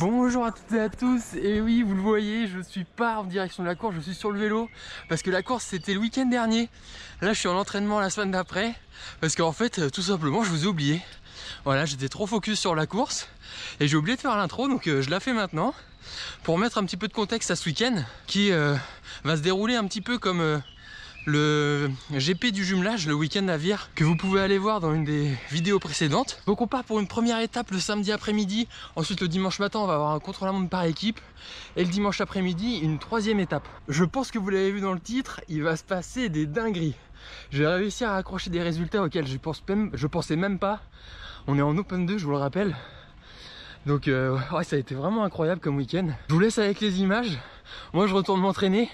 Bonjour à toutes et à tous, et oui vous le voyez je suis pas en direction de la course, je suis sur le vélo parce que la course c'était le week-end dernier là je suis en entraînement la semaine d'après parce qu'en fait euh, tout simplement je vous ai oublié voilà j'étais trop focus sur la course et j'ai oublié de faire l'intro donc euh, je la fais maintenant pour mettre un petit peu de contexte à ce week-end qui euh, va se dérouler un petit peu comme le GP du jumelage, le week-end navire que vous pouvez aller voir dans une des vidéos précédentes. Donc on part pour une première étape le samedi après-midi, ensuite le dimanche matin on va avoir un contrôle la montre par équipe, et le dimanche après-midi une troisième étape. Je pense que vous l'avez vu dans le titre, il va se passer des dingueries. J'ai réussi à accrocher des résultats auxquels je, pense même, je pensais même pas. On est en Open 2, je vous le rappelle. Donc euh, ouais, ça a été vraiment incroyable comme week-end. Je vous laisse avec les images. Moi je retourne m'entraîner.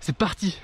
C'est parti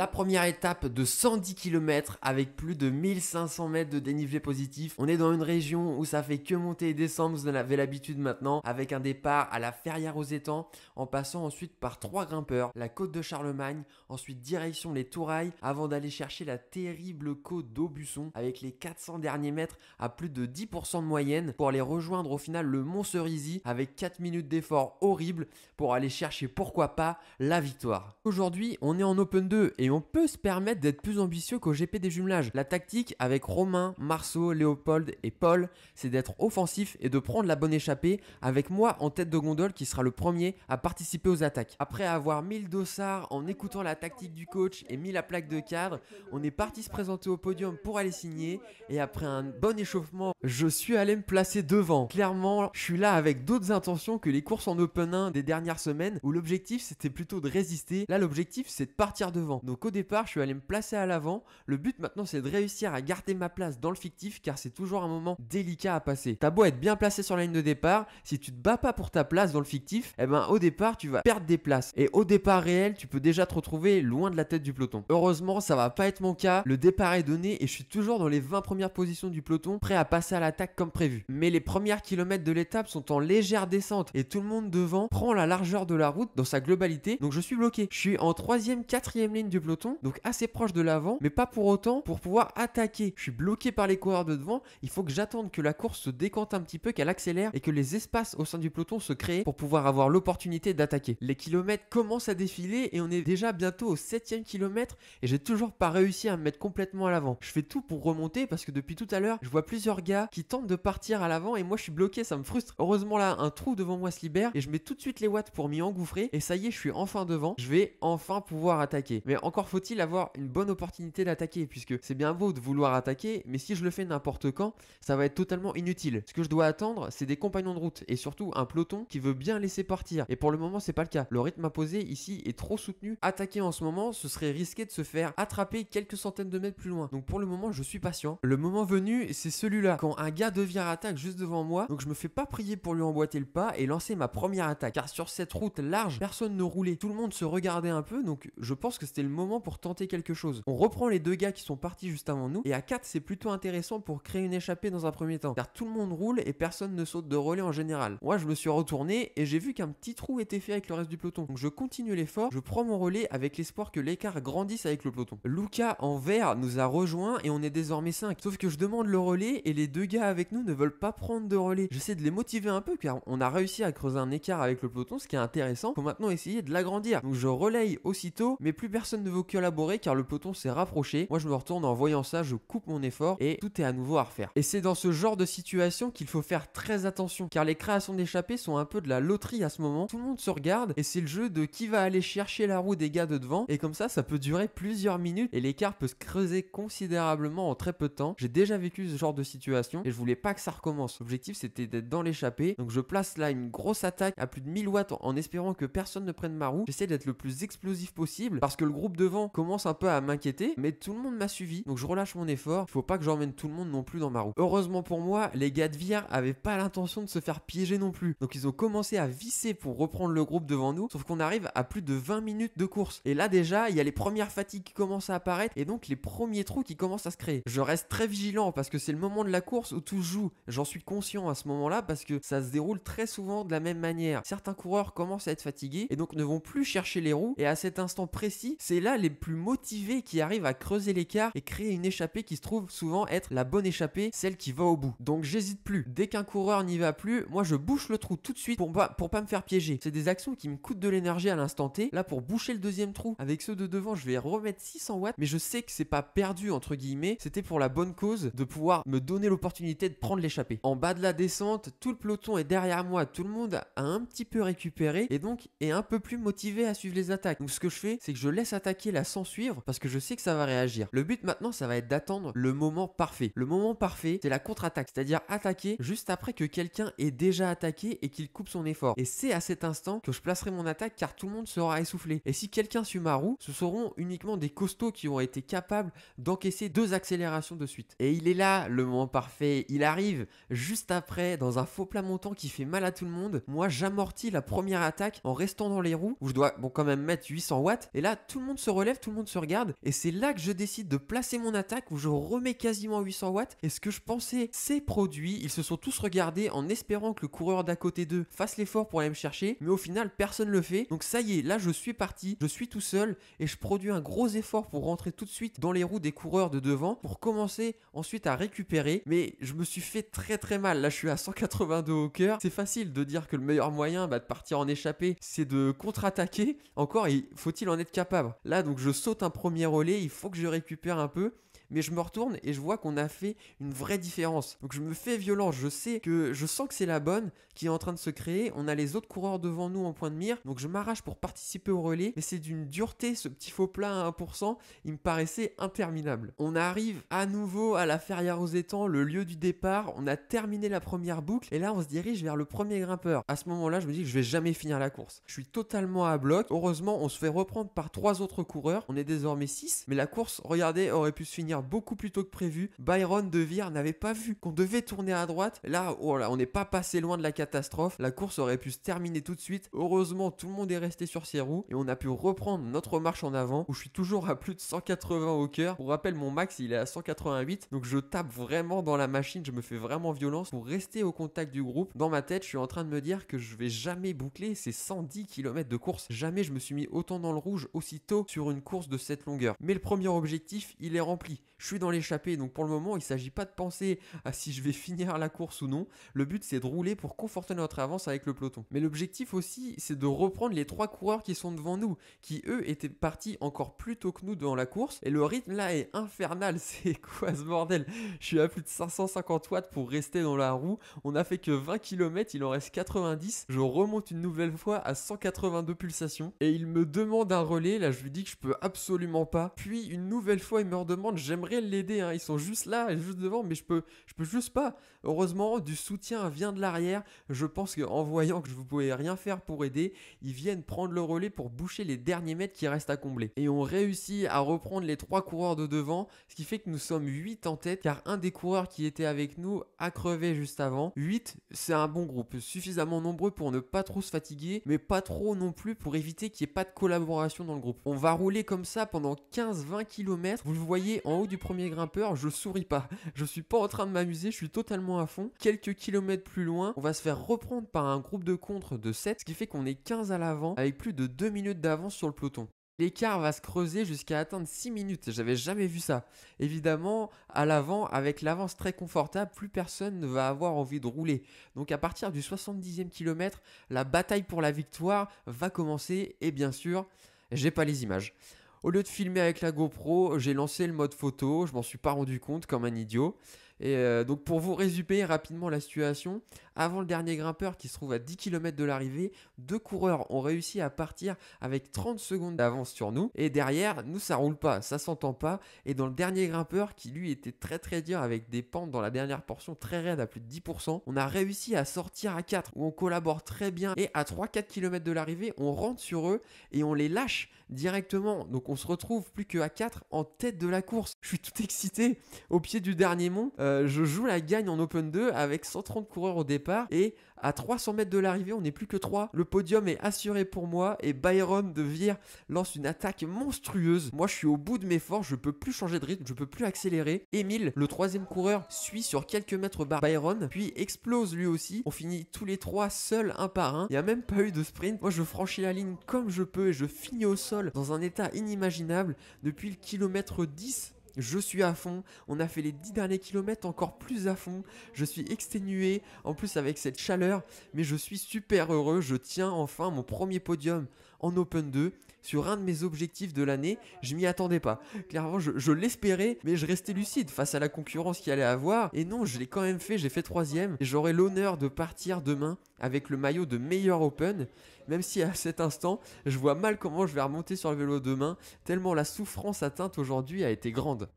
la première étape de 110 km avec plus de 1500 mètres de dénivelé positif. On est dans une région où ça fait que monter et descendre, vous en avez l'habitude maintenant, avec un départ à la Ferrière aux étangs, en passant ensuite par trois grimpeurs, la côte de Charlemagne, ensuite direction les Tourailles, avant d'aller chercher la terrible côte d'Aubusson avec les 400 derniers mètres à plus de 10% de moyenne pour aller rejoindre au final le Mont cerisi avec 4 minutes d'effort horrible pour aller chercher pourquoi pas la victoire. Aujourd'hui, on est en Open 2 et on peut se permettre d'être plus ambitieux qu'au GP des jumelages. La tactique avec Romain, Marceau, Léopold et Paul, c'est d'être offensif et de prendre la bonne échappée avec moi en tête de gondole qui sera le premier à participer aux attaques. Après avoir mis le dossard en écoutant la tactique du coach et mis la plaque de cadre, on est parti se présenter au podium pour aller signer et après un bon échauffement, je suis allé me placer devant. Clairement, je suis là avec d'autres intentions que les courses en Open 1 des dernières semaines où l'objectif c'était plutôt de résister. Là, l'objectif c'est de partir devant. Donc au départ, je suis allé me placer à l'avant. Le but maintenant, c'est de réussir à garder ma place dans le fictif car c'est toujours un moment délicat à passer. T'as beau être bien placé sur la ligne de départ, si tu te bats pas pour ta place dans le fictif, eh ben au départ, tu vas perdre des places. Et au départ réel, tu peux déjà te retrouver loin de la tête du peloton. Heureusement, ça va pas être mon cas. Le départ est donné et je suis toujours dans les 20 premières positions du peloton, prêt à passer à l'attaque comme prévu. Mais les premières kilomètres de l'étape sont en légère descente et tout le monde devant prend la largeur de la route dans sa globalité, donc je suis bloqué. Je suis en troisième, quatrième ligne du peloton donc assez proche de l'avant, mais pas pour autant pour pouvoir attaquer. Je suis bloqué par les coureurs de devant, il faut que j'attende que la course se décante un petit peu, qu'elle accélère et que les espaces au sein du peloton se créent pour pouvoir avoir l'opportunité d'attaquer. Les kilomètres commencent à défiler et on est déjà bientôt au septième kilomètre et j'ai toujours pas réussi à me mettre complètement à l'avant. Je fais tout pour remonter parce que depuis tout à l'heure, je vois plusieurs gars qui tentent de partir à l'avant et moi je suis bloqué, ça me frustre. Heureusement là, un trou devant moi se libère et je mets tout de suite les watts pour m'y engouffrer et ça y est, je suis enfin devant. Je vais enfin pouvoir attaquer. Mais en encore faut-il avoir une bonne opportunité d'attaquer, puisque c'est bien beau de vouloir attaquer, mais si je le fais n'importe quand, ça va être totalement inutile. Ce que je dois attendre, c'est des compagnons de route, et surtout un peloton qui veut bien laisser partir. Et pour le moment, c'est pas le cas. Le rythme imposé ici est trop soutenu. Attaquer en ce moment, ce serait risqué de se faire attraper quelques centaines de mètres plus loin. Donc pour le moment, je suis patient. Le moment venu, c'est celui-là. Quand un gars devient attaque juste devant moi, donc je me fais pas prier pour lui emboîter le pas et lancer ma première attaque. Car sur cette route large, personne ne roulait. Tout le monde se regardait un peu, donc je pense que c'était le moment moment pour tenter quelque chose. On reprend les deux gars qui sont partis juste avant nous, et à 4 c'est plutôt intéressant pour créer une échappée dans un premier temps, car tout le monde roule et personne ne saute de relais en général. Moi je me suis retourné et j'ai vu qu'un petit trou était fait avec le reste du peloton, donc je continue l'effort, je prends mon relais avec l'espoir que l'écart grandisse avec le peloton. Luca en vert nous a rejoint et on est désormais 5, sauf que je demande le relais et les deux gars avec nous ne veulent pas prendre de relais. J'essaie de les motiver un peu car on a réussi à creuser un écart avec le peloton, ce qui est intéressant, pour maintenant essayer de l'agrandir. Donc je relaye aussitôt, mais plus personne ne collaborer car le peloton s'est rapproché. Moi, je me retourne en voyant ça, je coupe mon effort et tout est à nouveau à refaire. Et c'est dans ce genre de situation qu'il faut faire très attention car les créations d'échappées sont un peu de la loterie à ce moment. Tout le monde se regarde et c'est le jeu de qui va aller chercher la roue des gars de devant et comme ça, ça peut durer plusieurs minutes et l'écart peut se creuser considérablement en très peu de temps. J'ai déjà vécu ce genre de situation et je voulais pas que ça recommence. L'objectif c'était d'être dans l'échappée. Donc je place là une grosse attaque à plus de 1000 watts en espérant que personne ne prenne ma roue. J'essaie d'être le plus explosif possible parce que le groupe de devant commence un peu à m'inquiéter, mais tout le monde m'a suivi, donc je relâche mon effort. Faut pas que j'emmène tout le monde non plus dans ma roue. Heureusement pour moi, les gars de Vier avaient pas l'intention de se faire piéger non plus, donc ils ont commencé à visser pour reprendre le groupe devant nous, sauf qu'on arrive à plus de 20 minutes de course. Et là déjà, il y a les premières fatigues qui commencent à apparaître et donc les premiers trous qui commencent à se créer. Je reste très vigilant parce que c'est le moment de la course où tout joue. J'en suis conscient à ce moment-là parce que ça se déroule très souvent de la même manière. Certains coureurs commencent à être fatigués et donc ne vont plus chercher les roues et à cet instant précis, c'est là les plus motivés qui arrivent à creuser l'écart et créer une échappée qui se trouve souvent être la bonne échappée, celle qui va au bout. Donc j'hésite plus. Dès qu'un coureur n'y va plus, moi je bouche le trou tout de suite pour pas, pour pas me faire piéger. C'est des actions qui me coûtent de l'énergie à l'instant T. Là pour boucher le deuxième trou, avec ceux de devant, je vais remettre 600 watts, mais je sais que c'est pas perdu entre guillemets, c'était pour la bonne cause de pouvoir me donner l'opportunité de prendre l'échappée. En bas de la descente, tout le peloton est derrière moi, tout le monde a un petit peu récupéré et donc est un peu plus motivé à suivre les attaques. Donc ce que je fais, c'est que je laisse attaquer la sans suivre parce que je sais que ça va réagir. Le but maintenant, ça va être d'attendre le moment parfait. Le moment parfait, c'est la contre-attaque, c'est-à-dire attaquer juste après que quelqu'un ait déjà attaqué et qu'il coupe son effort. Et c'est à cet instant que je placerai mon attaque car tout le monde sera essoufflé. Et si quelqu'un suit ma roue, ce seront uniquement des costauds qui ont été capables d'encaisser deux accélérations de suite. Et il est là, le moment parfait. Il arrive juste après dans un faux plat montant qui fait mal à tout le monde. Moi, j'amortis la première attaque en restant dans les roues où je dois bon quand même mettre 800 watts. Et là, tout le monde se relève, tout le monde se regarde. Et c'est là que je décide de placer mon attaque où je remets quasiment 800 watts. Et ce que je pensais, c'est produit ils se sont tous regardés en espérant que le coureur d'à côté d'eux fasse l'effort pour aller me chercher. Mais au final, personne le fait. Donc ça y est, là je suis parti, je suis tout seul et je produis un gros effort pour rentrer tout de suite dans les roues des coureurs de devant pour commencer ensuite à récupérer. Mais je me suis fait très très mal. Là je suis à 182 au cœur. C'est facile de dire que le meilleur moyen bah, de partir en échappée, c'est de contre-attaquer. Encore, il faut-il en être capable. Là donc je saute un premier relais, il faut que je récupère un peu mais je me retourne et je vois qu'on a fait une vraie différence. Donc je me fais violence, je sais que je sens que c'est la bonne qui est en train de se créer. On a les autres coureurs devant nous en point de mire, donc je m'arrache pour participer au relais, mais c'est d'une dureté ce petit faux plat à 1%, il me paraissait interminable. On arrive à nouveau à la Ferrière aux étangs, le lieu du départ, on a terminé la première boucle et là on se dirige vers le premier grimpeur. À ce moment-là, je me dis que je vais jamais finir la course. Je suis totalement à bloc. Heureusement, on se fait reprendre par trois autres coureurs. On est désormais 6, mais la course, regardez, aurait pu se finir beaucoup plus tôt que prévu. Byron de n'avait pas vu qu'on devait tourner à droite. Oh là, on n'est pas passé loin de la catastrophe. La course aurait pu se terminer tout de suite. Heureusement, tout le monde est resté sur ses roues et on a pu reprendre notre marche en avant où je suis toujours à plus de 180 au cœur. Pour rappel, mon max il est à 188, donc je tape vraiment dans la machine, je me fais vraiment violence pour rester au contact du groupe. Dans ma tête, je suis en train de me dire que je vais jamais boucler ces 110 km de course. Jamais je me suis mis autant dans le rouge aussi tôt sur une course de cette longueur. Mais le premier objectif, il est rempli. Je suis dans l'échappée, donc pour le moment, il ne s'agit pas de penser à si je vais finir la course ou non. Le but, c'est de rouler pour conforter notre avance avec le peloton. Mais l'objectif aussi, c'est de reprendre les trois coureurs qui sont devant nous, qui eux étaient partis encore plus tôt que nous dans la course. Et le rythme là est infernal. C'est quoi ce bordel Je suis à plus de 550 watts pour rester dans la roue. On a fait que 20 km, il en reste 90. Je remonte une nouvelle fois à 182 pulsations. Et il me demande un relais. Là, je lui dis que je peux absolument pas. Puis une nouvelle fois, il me redemande j'aimerais l'aider, hein. ils sont juste là, juste devant, mais je peux, je peux juste pas. Heureusement, du soutien vient de l'arrière. Je pense qu'en voyant que je ne pouvais rien faire pour aider, ils viennent prendre le relais pour boucher les derniers mètres qui restent à combler. Et on réussit à reprendre les trois coureurs de devant, ce qui fait que nous sommes 8 en tête, car un des coureurs qui était avec nous a crevé juste avant. 8, c'est un bon groupe, suffisamment nombreux pour ne pas trop se fatiguer, mais pas trop non plus pour éviter qu'il n'y ait pas de collaboration dans le groupe. On va rouler comme ça pendant 15-20 km. Vous le voyez en haut du premier grimpeur, je souris pas. Je suis pas en train de m'amuser, je suis totalement à fond. Quelques kilomètres plus loin, on va se faire reprendre par un groupe de contre de 7, ce qui fait qu'on est 15 à l'avant, avec plus de 2 minutes d'avance sur le peloton. L'écart va se creuser jusqu'à atteindre 6 minutes, j'avais jamais vu ça. Évidemment, à l'avant, avec l'avance très confortable, plus personne ne va avoir envie de rouler. Donc à partir du 70e kilomètre, la bataille pour la victoire va commencer et bien sûr, j'ai pas les images. Au lieu de filmer avec la GoPro, j'ai lancé le mode photo, je m'en suis pas rendu compte comme un idiot. Et euh, donc pour vous résumer rapidement la situation, avant le dernier grimpeur qui se trouve à 10 km de l'arrivée, deux coureurs ont réussi à partir avec 30 secondes d'avance sur nous. Et derrière, nous ça roule pas, ça s'entend pas. Et dans le dernier grimpeur qui lui était très très dur avec des pentes dans la dernière portion très raide à plus de 10%, on a réussi à sortir à 4 où on collabore très bien. Et à 3-4 km de l'arrivée, on rentre sur eux et on les lâche directement. Donc on se retrouve plus que à 4 en tête de la course. Je suis tout excité au pied du dernier mont. Euh, euh, je joue la gagne en Open 2 avec 130 coureurs au départ et à 300 mètres de l'arrivée, on n'est plus que 3. Le podium est assuré pour moi et Byron de Vire lance une attaque monstrueuse. Moi, je suis au bout de mes forces, je peux plus changer de rythme, je peux plus accélérer. Emile, le troisième coureur, suit sur quelques mètres par Byron, puis explose lui aussi. On finit tous les trois seuls un par un. Il n'y a même pas eu de sprint. Moi, je franchis la ligne comme je peux et je finis au sol dans un état inimaginable depuis le kilomètre 10 je suis à fond, on a fait les 10 derniers kilomètres encore plus à fond, je suis exténué, en plus avec cette chaleur, mais je suis super heureux, je tiens enfin mon premier podium en Open 2, sur un de mes objectifs de l'année. Je m'y attendais pas. Clairement, je, l'espérais, mais je restais lucide face à la concurrence qu'il allait avoir. Et non, je l'ai quand même fait. J'ai fait troisième. Et j'aurai l'honneur de partir demain avec le maillot de meilleur open. Même si à cet instant, je vois mal comment je vais remonter sur le vélo demain, tellement la souffrance atteinte aujourd'hui a été grande.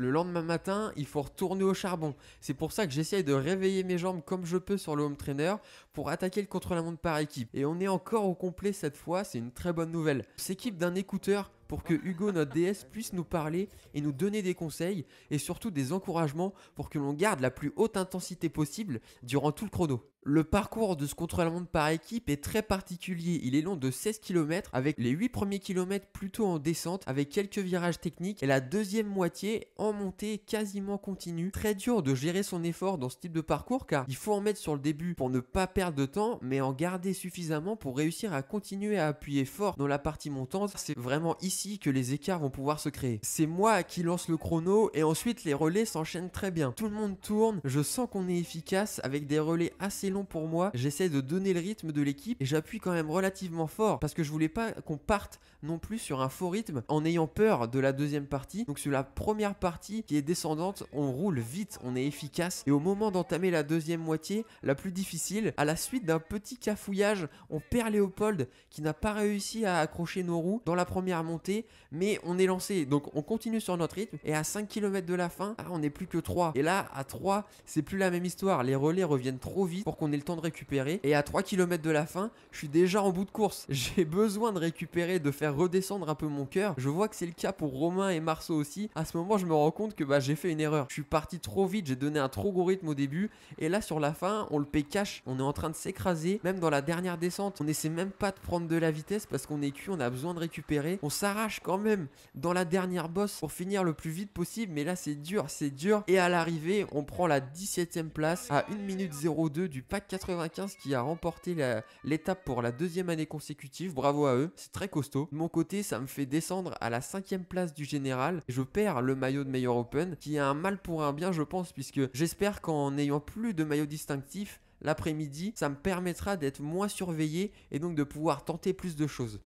Le lendemain matin, il faut retourner au charbon. C'est pour ça que j'essaye de réveiller mes jambes comme je peux sur le home trainer pour attaquer le contre-la-montre par équipe. Et on est encore au complet cette fois, c'est une très bonne nouvelle. S'équipe d'un écouteur pour que Hugo, notre DS, puisse nous parler et nous donner des conseils et surtout des encouragements pour que l'on garde la plus haute intensité possible durant tout le chrono. Le parcours de ce contre-la-montre par équipe est très particulier. Il est long de 16 km avec les 8 premiers kilomètres plutôt en descente avec quelques virages techniques et la deuxième moitié en montée quasiment continue. Très dur de gérer son effort dans ce type de parcours car il faut en mettre sur le début pour ne pas perdre de temps mais en garder suffisamment pour réussir à continuer à appuyer fort dans la partie montante. C'est vraiment ici que les écarts vont pouvoir se créer. C'est moi qui lance le chrono et ensuite les relais s'enchaînent très bien. Tout le monde tourne, je sens qu'on est efficace avec des relais assez long pour moi. J'essaie de donner le rythme de l'équipe et j'appuie quand même relativement fort parce que je voulais pas qu'on parte non plus sur un faux rythme en ayant peur de la deuxième partie. Donc sur la première partie qui est descendante, on roule vite, on est efficace et au moment d'entamer la deuxième moitié, la plus difficile, à la suite d'un petit cafouillage, on perd Léopold qui n'a pas réussi à accrocher nos roues dans la première montée, mais on est lancé. Donc on continue sur notre rythme et à 5 km de la fin, ah, on n'est plus que 3. Et là, à 3, c'est plus la même histoire. Les relais reviennent trop vite pour qu'on ait le temps de récupérer. Et à 3 km de la fin, je suis déjà en bout de course. J'ai besoin de récupérer, de faire redescendre un peu mon cœur. Je vois que c'est le cas pour Romain et Marceau aussi. À ce moment, je me rends compte que bah, j'ai fait une erreur. Je suis parti trop vite, j'ai donné un trop gros rythme au début. Et là, sur la fin, on le paye cash. On est en train de s'écraser. Même dans la dernière descente, on essaie même pas de prendre de la vitesse parce qu'on est cuit, on a besoin de récupérer. On s'arrache quand même dans la dernière bosse pour finir le plus vite possible. Mais là, c'est dur, c'est dur. Et à l'arrivée, on prend la 17ème place à 1 minute 02 du PAC 95 qui a remporté l'étape pour la deuxième année consécutive. Bravo à eux, c'est très costaud. De mon côté, ça me fait descendre à la cinquième place du général. Je perds le maillot de meilleur open, qui est un mal pour un bien, je pense, puisque j'espère qu'en n'ayant plus de maillot distinctif, l'après-midi, ça me permettra d'être moins surveillé et donc de pouvoir tenter plus de choses.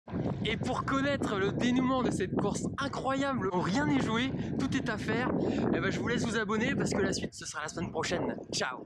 Et pour connaître le dénouement de cette course incroyable où rien n'est joué, tout est à faire, eh ben, je vous laisse vous abonner parce que la suite ce sera la semaine prochaine. Ciao